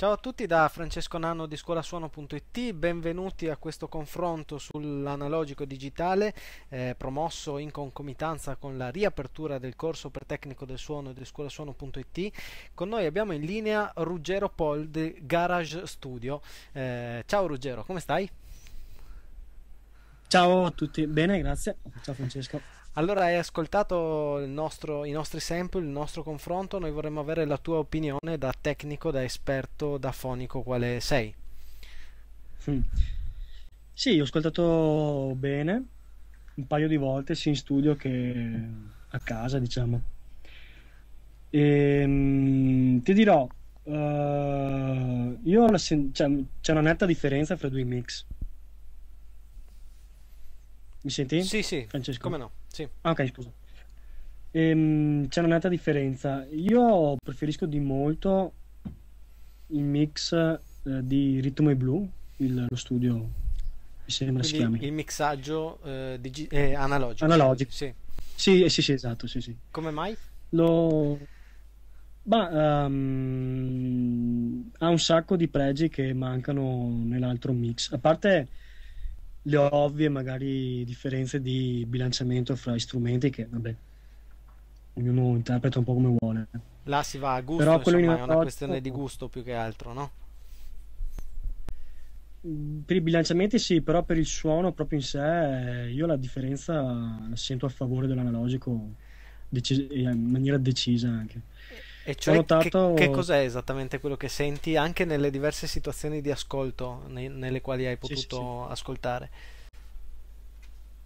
Ciao a tutti da Francesco Nanno di scuolasuono.it, benvenuti a questo confronto sull'analogico digitale eh, promosso in concomitanza con la riapertura del corso per tecnico del suono di scuolasuono.it. Con noi abbiamo in linea Ruggero Pol di Garage Studio. Eh, ciao Ruggero, come stai? Ciao a tutti, bene, grazie. Ciao Francesco. Allora hai ascoltato nostro, i nostri sample, il nostro confronto, noi vorremmo avere la tua opinione da tecnico, da esperto, da fonico quale sei. Sì, ho ascoltato bene un paio di volte sia in studio che a casa, diciamo. E, ehm, ti dirò, uh, io sen- cioè, c'è una netta differenza fra i due mix. Mi senti? Sì, sì. Francesco. Come no? Sì. Ah, ok, scusa. Ehm, c'è una netta differenza. Io preferisco di molto il mix eh, di Ritmo e Blu, il, lo studio, mi sembra Quindi si chiami. Il mixaggio eh, digi- eh, analogico. Analogico. Sì. Sì, eh, sì, sì, esatto, sì, sì. Come mai? Lo... Bah, um, ha un sacco di pregi che mancano nell'altro mix. A parte le ovvie magari differenze di bilanciamento fra strumenti che vabbè ognuno interpreta un po' come vuole là si va a gusto Però insomma, in è una questione di gusto più che altro no? Mm, per i bilanciamenti sì, però per il suono proprio in sé eh, io la differenza la sento a favore dell'analogico eh, in maniera decisa anche. Eh, e cioè, notato... che, che, cos'è esattamente quello che senti anche nelle diverse situazioni di ascolto nei, nelle quali hai potuto sì, sì, ascoltare?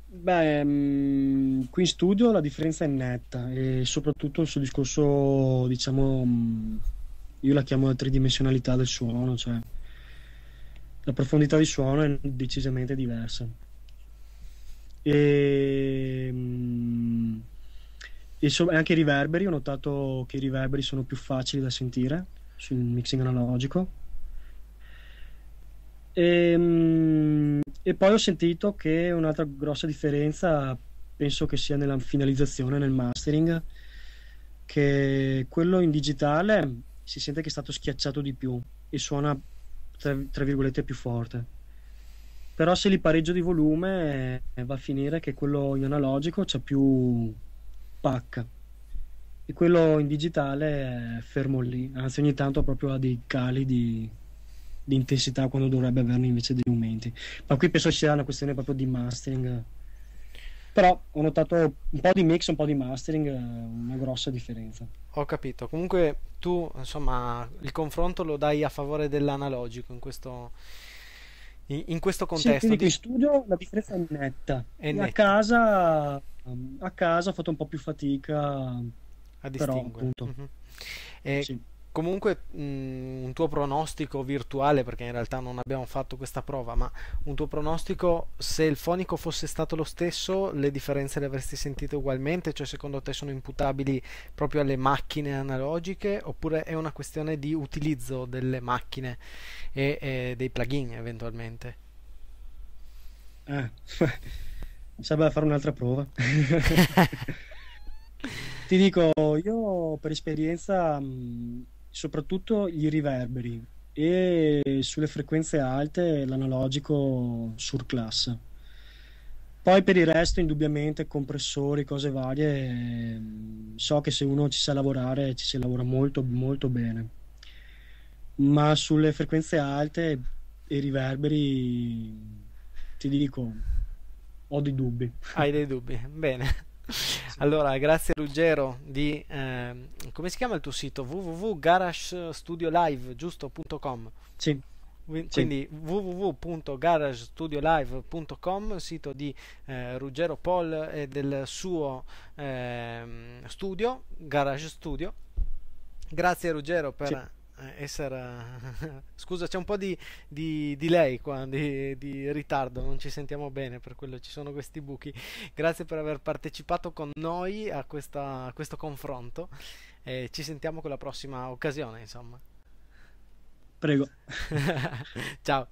Beh, mm, qui in studio la differenza è netta e soprattutto sul discorso, diciamo, mm, io la chiamo la tridimensionalità del suono, cioè la profondità di suono è decisamente diversa. E mm, Insomma, anche i riverberi, ho notato che i riverberi sono più facili da sentire sul mixing analogico. E, ehm, e poi ho sentito che un'altra grossa differenza penso che sia nella finalizzazione, nel mastering, che quello in digitale si sente che è stato schiacciato di più e suona tra, tra virgolette più forte. Però se li pareggio di volume eh, va a finire che quello in analogico c'è più spacca e quello in digitale è fermo lì anzi ogni tanto proprio ha dei cali di, di intensità quando dovrebbe averne invece dei aumenti ma qui penso sia una questione proprio di mastering però ho notato un po' di mix un po' di mastering una grossa differenza ho capito comunque tu insomma il confronto lo dai a favore dell'analogico in questo in, in questo contesto. Sì, di... in studio la differenza è netta. È netta. A, casa, um, a casa ho fatto un po' più fatica a distinguere. Però, appunto, mm-hmm. eh, sì. Comunque mh, mm, un tuo pronostico virtuale, perché in realtà non abbiamo fatto questa prova, ma un tuo pronostico se il fonico fosse stato lo stesso, le differenze le avresti sentite ugualmente? Cioè secondo te sono imputabili proprio alle macchine analogiche oppure è una questione di utilizzo delle macchine e, e dei plugin eventualmente? Eh, da fare un'altra prova. Ti dico, io per esperienza mh, mm, soprattutto i riverberi e sulle frequenze alte l'analogico surclass. Poi per il resto, indubbiamente, compressori, cose varie, mm, so che se uno ci sa lavorare ci si lavora molto, molto bene. Ma sulle frequenze alte e i riverberi, ti dico, ho dei dubbi. Hai dei dubbi, bene. Allora, grazie Ruggero di... Eh, come si chiama il tuo sito? www.garagestudiolive, giusto.com Sì. Quindi sì. www.garagestudiolive.com, sito di eh, Ruggero Paul e del suo eh, studio, Garage Studio. Grazie Ruggero per... Sì essere... Eh, Scusa, c'è un po' di, di delay qua, di, di, ritardo, non ci sentiamo bene, per quello ci sono questi buchi. Grazie per aver partecipato con noi a, questa, a questo confronto e ci sentiamo con la prossima occasione, insomma. Prego. Ciao.